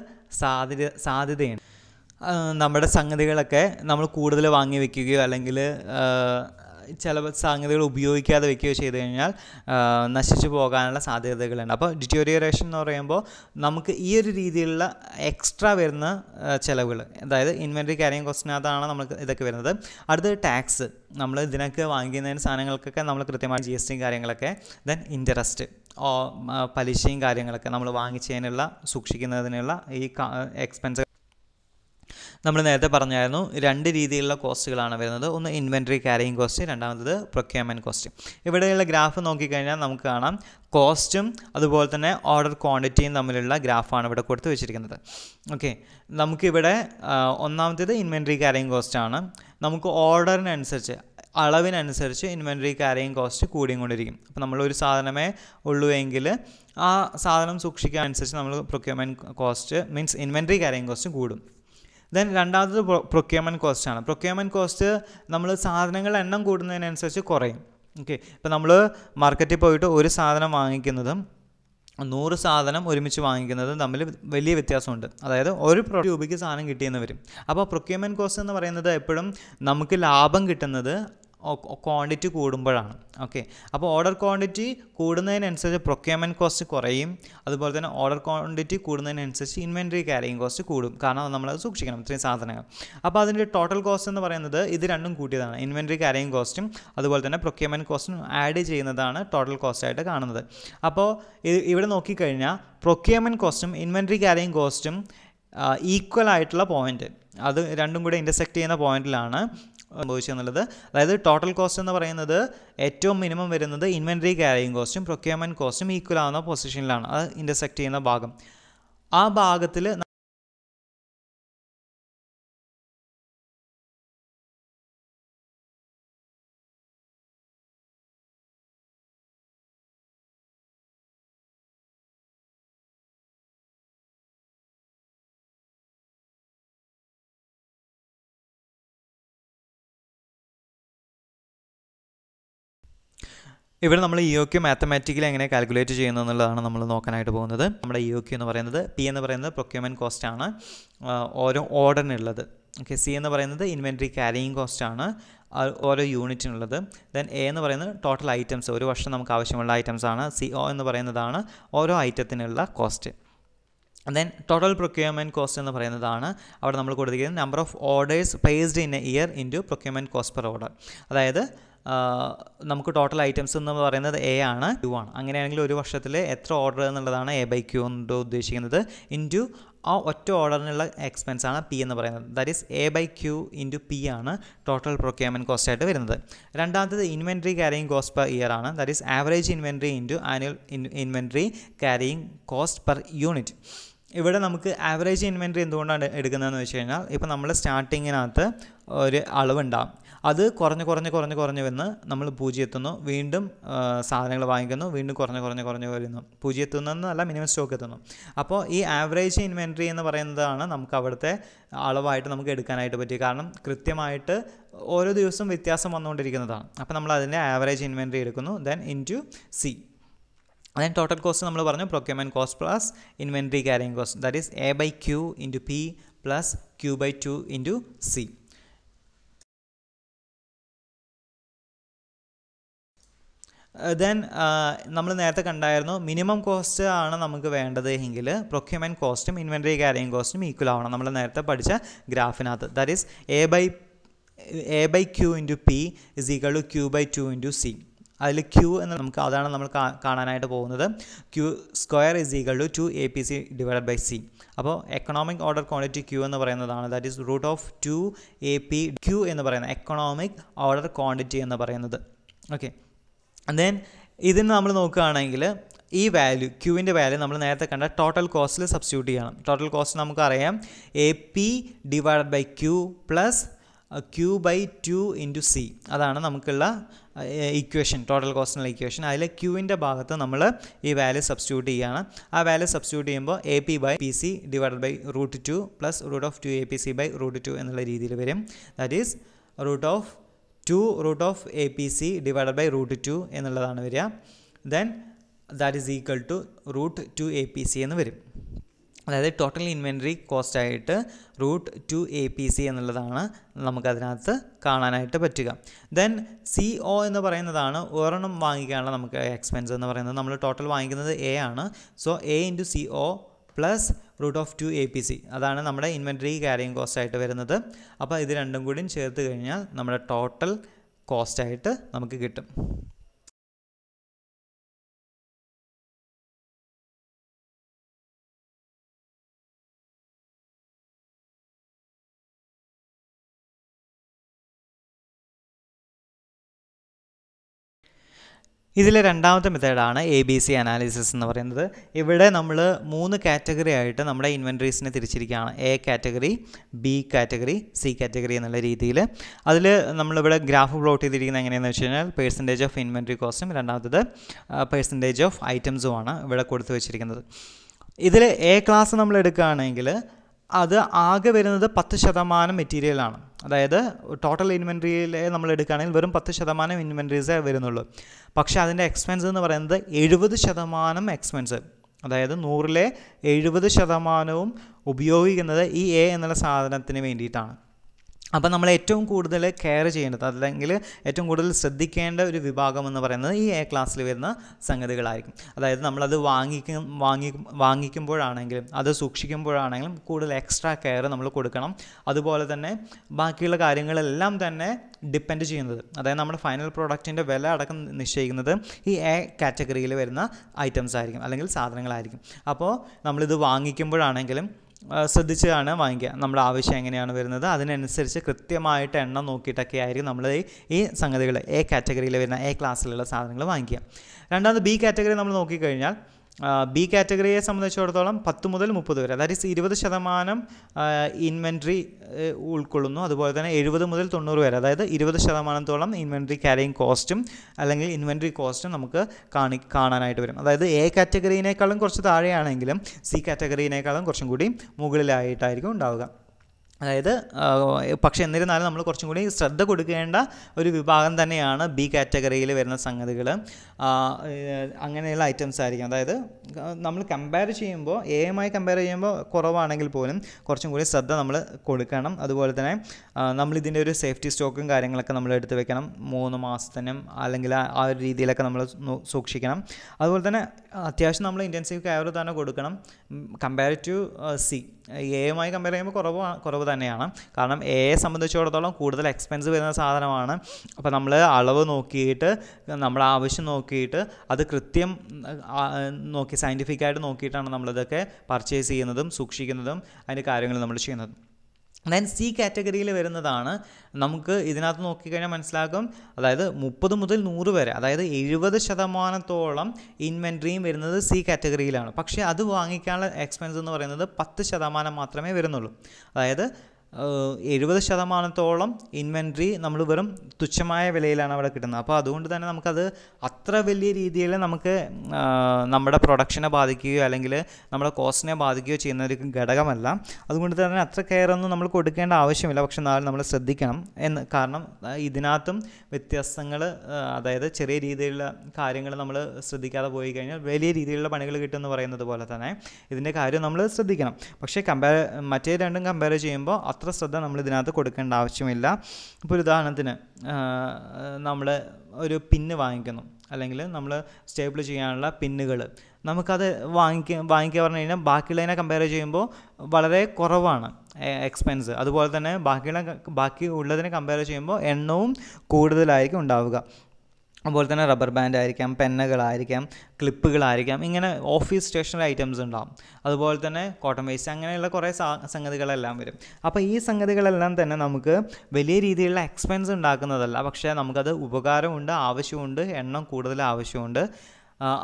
സാധ്യത സാധ്യതയാണ് നമ്മുടെ സംഗതികളൊക്കെ നമ്മൾ കൂടുതൽ വാങ്ങി വയ്ക്കുകയോ അല്ലെങ്കിൽ ചില സാങ്കേതികൾ ഉപയോഗിക്കാതെ വെക്കുകയോ ചെയ്ത് കഴിഞ്ഞാൽ നശിച്ചു പോകാനുള്ള സാധ്യതകളുണ്ട് അപ്പോൾ ഡിറ്റോറിയറേഷൻ എന്ന് പറയുമ്പോൾ നമുക്ക് ഈ ഒരു രീതിയിലുള്ള എക്സ്ട്രാ വരുന്ന ചിലവുകൾ അതായത് ഇൻവെൻറ്ററി കാര്യം ക്വസ്റ്റിനകത്താണ് നമ്മൾ ഇതൊക്കെ വരുന്നത് അടുത്തത് ടാക്സ് നമ്മൾ ഇതിനൊക്കെ വാങ്ങിക്കുന്നതിന് സാധനങ്ങൾക്കൊക്കെ നമ്മൾ കൃത്യമായി ജി എസ് ടിയും കാര്യങ്ങളൊക്കെ ദെൻ ഇൻട്രസ്റ്റ് പലിശയും കാര്യങ്ങളൊക്കെ നമ്മൾ വാങ്ങിച്ചതിനുള്ള സൂക്ഷിക്കുന്നതിനുള്ള ഈ എക്സ്പെൻസ് നമ്മൾ നേരത്തെ പറഞ്ഞായിരുന്നു രണ്ട് രീതിയിലുള്ള കോസ്റ്റുകളാണ് വരുന്നത് ഒന്ന് ഇൻവെൻറ്ററി ക്യാരിയിങ് കോസ്റ്റ് രണ്ടാമത്തത് പ്രൊക്യൂർമെൻറ്റ് കോസ്റ്റ് ഇവിടെയുള്ള ഗ്രാഫ് നോക്കിക്കഴിഞ്ഞാൽ നമുക്ക് കാണാം കോസ്റ്റും അതുപോലെ തന്നെ ഓർഡർ ക്വാണ്ടിറ്റിയും തമ്മിലുള്ള ഗ്രാഫാണ് ഇവിടെ കൊടുത്തു വെച്ചിരിക്കുന്നത് ഓക്കെ നമുക്കിവിടെ ഒന്നാമത്തേത് ഇൻവെൻറ്ററി ക്യാരിയിങ് കോസ്റ്റാണ് നമുക്ക് ഓർഡറിനനുസരിച്ച് അളവിനനുസരിച്ച് ഇൻവെൻറ്ററി ക്യാരിയിങ് കോസ്റ്റ് കൂടിയും കൊണ്ടിരിക്കും അപ്പോൾ നമ്മളൊരു സാധനമേ ഉള്ളൂ എങ്കിൽ ആ സാധനം സൂക്ഷിക്കാൻ അനുസരിച്ച് നമ്മൾ procurement cost means inventory carrying cost കൂടും ദെൻ രണ്ടാമത്തത് പ്രൊക്യൂർമെൻറ്റ് കോസ്റ്റ് ആണ് പ്രൊക്യൂർമെൻറ്റ് കോസ്റ്റ് നമ്മൾ സാധനങ്ങളുടെ എണ്ണം കൂടുന്നതിനനുസരിച്ച് കുറയും ഓക്കെ ഇപ്പോൾ നമ്മൾ മാർക്കറ്റിൽ പോയിട്ട് ഒരു സാധനം വാങ്ങിക്കുന്നതും നൂറ് സാധനം ഒരുമിച്ച് വാങ്ങിക്കുന്നത് തമ്മിൽ വലിയ വ്യത്യാസമുണ്ട് അതായത് ഒരു രൂപയ്ക്ക് സാധനം കിട്ടിയെന്ന് വരും അപ്പോൾ പ്രൊക്യൂർമെൻറ്റ് കോസ്റ്റ് എന്ന് പറയുന്നത് എപ്പോഴും നമുക്ക് ലാഭം കിട്ടുന്നത് ക്വാണ്ടിറ്റി കൂടുമ്പോഴാണ് ഓക്കെ അപ്പോൾ ഓർഡർ ക്വാണ്ടിറ്റി കൂടുന്നതിനനുസരിച്ച് പ്രൊക്യൂർമെൻറ്റ് കോസ്റ്റ് കുറയും അതുപോലെ തന്നെ ഓർഡർ ക്വാണ്ടിറ്റി കൂടുന്നതിനനുസരിച്ച് ഇൻവെൻറ്ററി ക്യാരിങ് കോസ്റ്റ് കൂടും കാരണം നമ്മളത് സൂക്ഷിക്കണം ഇത്രയും സാധനങ്ങൾ അപ്പോൾ അതിൻ്റെ ടോട്ടൽ കോസ്റ്റ് എന്ന് പറയുന്നത് ഇത് രണ്ടും കൂട്ടിയതാണ് ഇൻവെൻറ്ററി ക്യാരിങ് കോസ്റ്റും അതുപോലെ തന്നെ പ്രൊക്യൂർമെൻറ്റ് കോസ്റ്റും ആഡ് ചെയ്യുന്നതാണ് ടോട്ടൽ കോസ്റ്റ് ആയിട്ട് കാണുന്നത് അപ്പോൾ ഇവിടെ നോക്കിക്കഴിഞ്ഞാൽ പ്രൊക്യൂർമെൻറ്റ് കോസ്റ്റും ഇൻവെൻറ്ററി ക്യാരിങ് കോസ്റ്റും ഈക്വൽ ആയിട്ടുള്ള പോയിൻ്റ് അത് രണ്ടും കൂടെ ഇൻ്റർസെക്റ്റ് ചെയ്യുന്ന പോയിന്റിലാണ് സംഭവിച്ചു എന്നുള്ളത് അതായത് ടോട്ടൽ കോസ്റ്റ് എന്ന് പറയുന്നത് ഏറ്റവും മിനിമം വരുന്നത് ഇൻവെൻറ്ററി ക്യാരിങ് കോസ്റ്റും പ്രൊക്യൂർമെൻറ്റ് കോസ്റ്റും ഈക്വൽ ആവുന്ന പൊസിഷനിലാണ് അത് ഇൻ്റർസെക്റ്റ് ചെയ്യുന്ന ഭാഗം ആ ഭാഗത്തിൽ ഇവിടെ നമ്മൾ ഇ ഒ ക്യു മാത്തമാറ്റിക്കലി എങ്ങനെ കാൽക്കുലേറ്റ് ചെയ്യുന്നു എന്നുള്ളതാണ് നമ്മൾ നോക്കാനായിട്ട് പോകുന്നത് നമ്മുടെ ഇ ഒ ക്യു എന്ന് പറയുന്നത് പി എന്ന് പറയുന്നത് പ്രൊക്യൂമെൻറ്റ് കോസ്റ്റ് ആണ് ഓരോ ഓർഡറിനുള്ളത് ഓക്കെ സി എന്ന് പറയുന്നത് ഇൻവെൻറ്ററി ക്യാരിയിങ് കോസ്റ്റ് ആണ് ഓരോ യൂണിറ്റിനുള്ളത് ദെൻ എ എന്ന് പറയുന്നത് ടോട്ടൽ ഐറ്റംസ് ഒരു വർഷം നമുക്ക് ആവശ്യമുള്ള ഐറ്റംസ് ആണ് സി ഒ എന്ന് പറയുന്നതാണ് ഓരോ ഐറ്റത്തിനുള്ള cost then total procurement cost എന്ന് പറയുന്നതാണ് അവിടെ നമ്മൾ കൊടുത്തിരിക്കുന്നത് number of orders placed in a year into procurement cost per order അതായത് നമുക്ക് ടോട്ടൽ ഐറ്റംസ് എന്ന് പറയുന്നത് എ ആണ് ക്യൂ ആണ് അങ്ങനെയാണെങ്കിൽ ഒരു വർഷത്തിൽ എത്ര ഓർഡർ എന്നുള്ളതാണ് എ ബൈ ക്യൂ കൊണ്ട് ഉദ്ദേശിക്കുന്നത് ഇൻറ്റു ആ ഒറ്റ ഓർഡറിനുള്ള എക്സ്പെൻസ് ആണ് പി എന്ന് പറയുന്നത് that is A by Q into P ആണ് ടോട്ടൽ പ്രൊക്യൂർമെൻറ്റ് കോസ്റ്റ് ആയിട്ട് വരുന്നത് രണ്ടാമത്തത് inventory carrying cost per year ആണ് that is average inventory into annual inventory carrying cost per unit ഇവിടെ നമുക്ക് ആവറേജ് ഇൻവെൻറ്ററി എന്തുകൊണ്ടാണ് എടുക്കുന്നതെന്ന് വെച്ച് കഴിഞ്ഞാൽ ഇപ്പോൾ നമ്മൾ സ്റ്റാർട്ടിങ്ങിനകത്ത് ഒരു അളവുണ്ടാകും അത് കുറഞ്ഞ് കുറഞ്ഞ് കുറഞ്ഞ് കുറഞ്ഞ് വന്ന് നമ്മൾ പൂജ്യത്തുന്നു വീണ്ടും സാധനങ്ങൾ വാങ്ങിക്കുന്നു വീണ്ടും കുറഞ്ഞ് കുറഞ്ഞ് കുറഞ്ഞ് വരുന്നു പൂജ്യത്തുനിന്നല്ല മിനിമം സ്റ്റോക്ക് എത്തുന്നു അപ്പോൾ ഈ ആവറേജ് ഇൻവെൻറ്ററി എന്ന് പറയുന്നതാണ് നമുക്ക് അവിടുത്തെ അളവായിട്ട് നമുക്ക് എടുക്കാനായിട്ട് പറ്റിയത് കാരണം കൃത്യമായിട്ട് ഓരോ ദിവസവും വ്യത്യാസം വന്നുകൊണ്ടിരിക്കുന്നതാണ് അപ്പോൾ നമ്മൾ അതിൻ്റെ ആവറേജ് ഇൻവെൻറ്ററി എടുക്കുന്നു then in C then total cost നമ്മൾ പറഞ്ഞു procurement cost plus inventory carrying cost that is A by Q into P plus Q by two into C then നമ്മൾ നേരത്തെ കണ്ടായിരുന്നു മിനിമം കോസ്റ്റ് ആണ് നമുക്ക് വേണ്ടത് എങ്കിൽ പ്രൊക്യൂമെൻറ്റ് കോസ്റ്റും ഇൻവെൻറ്ററി കാരിങ് കോസ്റ്റും ഈക്വൽ ആവണം നമ്മൾ നേരത്തെ പഠിച്ച ഗ്രാഫിനകത്ത് that is A by A by Q into P is equal to Q by two into C അതിൽ ക്യൂ എന്ന് നമുക്ക് അതാണ് നമ്മൾ കാണാനായിട്ട് പോകുന്നത് Q square is equal to two A P C divide by C അപ്പോൾ എക്കണോമിക് ഓർഡർ ക്വാണ്ടിറ്റി ക്യൂ എന്ന് പറയുന്നതാണ് that is root of two A P Q എന്ന് പറയുന്നത് എക്കണോമിക് ഓർഡർ ക്വാണ്ടിറ്റി എന്ന് പറയുന്നത് ഓക്കെ ദെൻ ഇതിന് നമ്മൾ നോക്കുകയാണെങ്കിൽ ഈ വാല്യൂ ക്യൂവിൻ്റെ വാല്യൂ നമ്മൾ നേരത്തെ കണ്ട ടോട്ടൽ കോസ്റ്റിൽ സബ്സ്റ്റിറ്റ്യൂട്ട് ചെയ്യണം ടോട്ടൽ കോസ്റ്റ് നമുക്കറിയാം A P divide by Q plus Q by two into C അതാണ് നമുക്കുള്ള ഇക്വേഷൻ ടോട്ടൽ കോസ്റ്റിനുള്ള എന്നുള്ള ഇക്വേഷൻ അതിൽ ക്യൂവിൻ്റെ ഭാഗത്ത് നമ്മൾ ഈ വാല്യൂ സബ്സ്റ്റിറ്റ്യൂട്ട് ചെയ്യുകയാണ് ആ വാല്യൂ സബ്സ്റ്റിറ്റ്യൂട്ട് ചെയ്യുമ്പോൾ A P by P C divide by root two plus root of two A P C by root two എന്നുള്ള രീതിയിൽ വരും that is root of two root of A P C divide by root two എന്നുള്ളതാണ് വരിക then that is equal to root two A P C എന്ന് വരും അതായത് total inventory cost ആയിട്ട് root two A P C എന്നുള്ളതാണ് നമുക്കതിനകത്ത് കാണാനായിട്ട് പറ്റുക ദെൻ സി ഒ എന്ന് പറയുന്നതാണ് ഒരെണ്ണം വാങ്ങിക്കാനുള്ള നമുക്ക് എക്സ്പെൻസ് എന്ന് പറയുന്നത് നമ്മൾ ടോട്ടൽ വാങ്ങിക്കുന്നത് എ ആണ് so A into C O plus root of two A P C അതാണ് നമ്മുടെ ഇൻവെൻറ്ററി ക്യാരിയിങ് കോസ്റ്റ് ആയിട്ട് വരുന്നത് അപ്പോൾ ഇത് രണ്ടും കൂടിയും ചേർത്ത് കഴിഞ്ഞാൽ നമ്മുടെ ടോട്ടൽ കോസ്റ്റായിട്ട് നമുക്ക് കിട്ടും ഇതിലെ രണ്ടാമത്തെ മെത്തേഡാണ് എ ബി സി അനാലിസിസ് എന്ന് പറയുന്നത് ഇവിടെ നമ്മൾ മൂന്ന് കാറ്റഗറി ആയിട്ട് നമ്മുടെ ഇൻവെൻട്രീസിനെ തിരിച്ചിരിക്കുകയാണ് A category B category C category എന്നുള്ള രീതിയിൽ അതിൽ നമ്മളിവിടെ ഗ്രാഫ് പ്ലോട്ട് ചെയ്തിരിക്കുന്നത് എങ്ങനെയാണെന്ന് വെച്ച് കഴിഞ്ഞാൽ പേഴ്സൻറ്റേജ് ഓഫ് ഇൻവെൻട്രി കോസ്റ്റും രണ്ടാമത്തത് പേഴ്സൻറ്റേജ് ഓഫ് ഐറ്റംസുമാണ് ഇവിടെ കൊടുത്തു വെച്ചിരിക്കുന്നത് ഇതിൽ എ ക്ലാസ് നമ്മൾ എടുക്കുകയാണെങ്കിൽ അത് ആകെ വരുന്നത് പത്ത് ശതമാനം മെറ്റീരിയലാണ് അതായത് ടോട്ടൽ ഇൻവെൻട്രിയിലെ നമ്മൾ എടുക്കുകയാണെങ്കിൽ വെറും പത്ത് ശതമാനം ഇൻവെൻട്രീസേ വരുന്നുള്ളൂ പക്ഷേ അതിൻ്റെ എക്സ്പെൻസ് എന്ന് പറയുന്നത് എഴുപത് ശതമാനം എക്സ്പെൻസ് അതായത് നൂറിലെ എഴുപത് ശതമാനവും ഉപയോഗിക്കുന്നത് ഈ എ എന്നുള്ള സാധനത്തിന് വേണ്ടിയിട്ടാണ് അപ്പോൾ നമ്മൾ ഏറ്റവും കൂടുതൽ കെയർ ചെയ്യേണ്ടത് അല്ലെങ്കിൽ ഏറ്റവും കൂടുതൽ ശ്രദ്ധിക്കേണ്ട ഒരു വിഭാഗം എന്ന് പറയുന്നത് ഈ എ ക്ലാസ്സിൽ വരുന്ന സംഗതികളായിരിക്കും അതായത് നമ്മളത് വാങ്ങിക്കും വാങ്ങി വാങ്ങിക്കുമ്പോഴാണെങ്കിലും അത് സൂക്ഷിക്കുമ്പോഴാണെങ്കിലും കൂടുതൽ എക്സ്ട്രാ കെയർ നമ്മൾ കൊടുക്കണം അതുപോലെ തന്നെ ബാക്കിയുള്ള കാര്യങ്ങളെല്ലാം തന്നെ ഡിപ്പെൻഡ് ചെയ്യുന്നത് അതായത് നമ്മുടെ ഫൈനൽ പ്രോഡക്റ്റിൻ്റെ വില അടക്കം നിശ്ചയിക്കുന്നത് ഈ എ കാറ്റഗറിയിൽ വരുന്ന ഐറ്റംസ് ആയിരിക്കും അല്ലെങ്കിൽ സാധനങ്ങളായിരിക്കും അപ്പോൾ നമ്മളിത് വാങ്ങിക്കുമ്പോഴാണെങ്കിലും ശ്രദ്ധിച്ചാണ് വാങ്ങിക്കുക നമ്മുടെ ആവശ്യം എങ്ങനെയാണ് വരുന്നത് അതിനനുസരിച്ച് കൃത്യമായിട്ട് എണ്ണം നോക്കിയിട്ടൊക്കെ ആയിരിക്കും നമ്മൾ ഈ സംഗതികൾ എ കാറ്റഗറിയിൽ വരുന്ന എ ക്ലാസ്സിലുള്ള സാധനങ്ങൾ വാങ്ങിക്കുക രണ്ടാമത് ബി കാറ്റഗറി നമ്മൾ നോക്കിക്കഴിഞ്ഞാൽ ബി കാറ്റഗറിയെ സംബന്ധിച്ചിടത്തോളം പത്ത് മുതൽ മുപ്പത് വരെ അതായത് ഇരുപത് ശതമാനം ഇൻവെൻട്രി ഉൾക്കൊള്ളുന്നു അതുപോലെ തന്നെ എഴുപത് മുതൽ തൊണ്ണൂറ് വരെ അതായത് ഇരുപത് ശതമാനത്തോളം ഇൻവെൻട്രി ക്യാരിയിങ് കോസ്റ്റും അല്ലെങ്കിൽ ഇൻവെൻട്രി കോസ്റ്റും നമുക്ക് കാണി കാണാനായിട്ട് വരും അതായത് എ കാറ്റഗറിയിനേക്കാളും കുറച്ച് താഴെയാണെങ്കിലും സി കാറ്റഗറിയിനേക്കാളും കുറച്ചും കൂടി മുകളിലായിട്ടായിരിക്കും ഉണ്ടാവുക അതായത് പക്ഷെ എന്നിരുന്നാലും നമ്മൾ കുറച്ചും കൂടി ശ്രദ്ധ കൊടുക്കേണ്ട ഒരു വിഭാഗം തന്നെയാണ് ബി കാറ്റഗറിയിൽ വരുന്ന സംഗതികൾ അങ്ങനെയുള്ള ഐറ്റംസ് ആയിരിക്കും അതായത് നമ്മൾ കമ്പയർ ചെയ്യുമ്പോൾ എയുമായി കമ്പയർ ചെയ്യുമ്പോൾ കുറവാണെങ്കിൽ പോലും കുറച്ചും കൂടി ശ്രദ്ധ നമ്മൾ കൊടുക്കണം അതുപോലെ തന്നെ നമ്മൾ ഇതിൻ്റെ ഒരു സേഫ്റ്റി സ്റ്റോക്കും കാര്യങ്ങളൊക്കെ നമ്മൾ എടുത്ത് വെക്കണം മൂന്ന് മാസത്തിനും അല്ലെങ്കിൽ ആ ഒരു രീതിയിലൊക്കെ നമ്മൾ സൂക്ഷിക്കണം അതുപോലെ തന്നെ അത്യാവശ്യം നമ്മൾ ഇൻറ്റൻസീവ് കെയർ തന്നെ കൊടുക്കണം കമ്പയർ ടു സി എയുമായി കമ്പയർ ചെയ്യുമ്പോൾ കുറവ് കുറവ് തന്നെയാണ് കാരണം എ എ സംബന്ധിച്ചിടത്തോളം കൂടുതൽ എക്സ്പെൻസ് വരുന്ന സാധനമാണ് അപ്പോൾ നമ്മൾ അളവ് നോക്കിയിട്ട് നമ്മുടെ ആവശ്യം നോക്കിയിട്ട് അത് കൃത്യം നോക്കി സയൻറ്റിഫിക്കായിട്ട് നോക്കിയിട്ടാണ് നമ്മളിതൊക്കെ പർച്ചേസ് ചെയ്യുന്നതും സൂക്ഷിക്കുന്നതും അതിൻ്റെ കാര്യങ്ങൾ നമ്മൾ ചെയ്യുന്നതും ദെൻ സി കാറ്റഗറിയിൽ വരുന്നതാണ് നമുക്ക് ഇതിനകത്ത് നോക്കിക്കഴിഞ്ഞാൽ മനസ്സിലാക്കും അതായത് മുപ്പത് മുതൽ നൂറ് വരെ അതായത് എഴുപത് ശതമാനത്തോളം ഇൻവെൻട്രിയും വരുന്നത് സി കാറ്റഗറിയിലാണ് പക്ഷേ അത് വാങ്ങിക്കാനുള്ള എക്സ്പെൻസ് എന്ന് പറയുന്നത് പത്ത് ശതമാനം മാത്രമേ വരുന്നുള്ളൂ അതായത് എഴുപത് ശതമാനത്തോളം ഇൻവെൻട്രി നമ്മൾ വെറും തുച്ഛമായ വിലയിലാണ് അവിടെ കിട്ടുന്നത് അപ്പോൾ അതുകൊണ്ട് തന്നെ നമുക്കത് അത്ര വലിയ രീതിയിൽ നമുക്ക് നമ്മുടെ പ്രൊഡക്ഷനെ ബാധിക്കുകയോ അല്ലെങ്കിൽ നമ്മുടെ കോസ്റ്റിനെ ബാധിക്കുകയോ ചെയ്യുന്ന ഒരു ഘടകമല്ല അതുകൊണ്ട് തന്നെ അത്ര കെയറൊന്നും നമ്മൾ കൊടുക്കേണ്ട ആവശ്യമില്ല പക്ഷെ എന്നാലും നമ്മൾ ശ്രദ്ധിക്കണം എന്ന് കാരണം ഇതിനകത്തും വ്യത്യാസങ്ങൾ അതായത് ചെറിയ രീതിയിലുള്ള കാര്യങ്ങൾ നമ്മൾ ശ്രദ്ധിക്കാതെ പോയി കഴിഞ്ഞാൽ വലിയ രീതിയിലുള്ള പണികൾ കിട്ടുമെന്ന് പറയുന്നത് പോലെ തന്നെ ഇതിൻ്റെ കാര്യം നമ്മൾ ശ്രദ്ധിക്കണം പക്ഷേ കമ്പയർ മറ്റേ രണ്ടും കമ്പയർ ചെയ്യുമ്പോൾ അത്ര ശ്രദ്ധ നമ്മൾ ഇതിനകത്ത് കൊടുക്കേണ്ട ആവശ്യമില്ല ഇപ്പോൾ ഒരു ഉദാഹരണത്തിന് നമ്മൾ ഒരു പിന്ന് വാങ്ങിക്കുന്നു അല്ലെങ്കിൽ നമ്മൾ സ്റ്റേബിൾ ചെയ്യാനുള്ള പിന്നുകൾ നമുക്കത് വാങ്ങിക്ക വാങ്ങിക്കുക പറഞ്ഞു കഴിഞ്ഞാൽ ബാക്കിയുള്ളതിനെ കമ്പയർ ചെയ്യുമ്പോൾ വളരെ കുറവാണ് എക്സ്പെൻസ് അതുപോലെ തന്നെ ബാക്കിയുള്ള ബാക്കി ഉള്ളതിനെ കമ്പയർ ചെയ്യുമ്പോൾ എണ്ണവും കൂടുതലായിരിക്കും ഉണ്ടാവുക അതുപോലെ തന്നെ റബ്ബർ ബാൻഡ് ആയിരിക്കാം പെന്നുകളായിരിക്കാം ക്ലിപ്പുകളായിരിക്കാം ഇങ്ങനെ ഓഫീസ് സ്റ്റേഷനറി ഐറ്റംസ് ഉണ്ടാകും അതുപോലെ തന്നെ കോട്ടൺ വേസ്റ്റ് അങ്ങനെയുള്ള കുറേ സംഗതികളെല്ലാം വരും അപ്പോൾ ഈ സംഗതികളെല്ലാം തന്നെ നമുക്ക് വലിയ രീതിയിലുള്ള എക്സ്പെൻസ് ഉണ്ടാക്കുന്നതല്ല പക്ഷേ നമുക്കത് ഉപകാരമുണ്ട് ആവശ്യമുണ്ട് എണ്ണം കൂടുതൽ ആവശ്യമുണ്ട്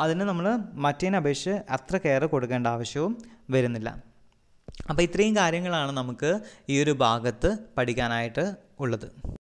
അതിന് നമ്മൾ മറ്റേനെ അപേക്ഷിച്ച് അത്ര കെയർ കൊടുക്കേണ്ട ആവശ്യവും വരുന്നില്ല അപ്പോൾ ഇത്രയും കാര്യങ്ങളാണ് നമുക്ക് ഈ ഒരു ഭാഗത്ത് പഠിക്കാനായിട്ട് ഉള്ളത്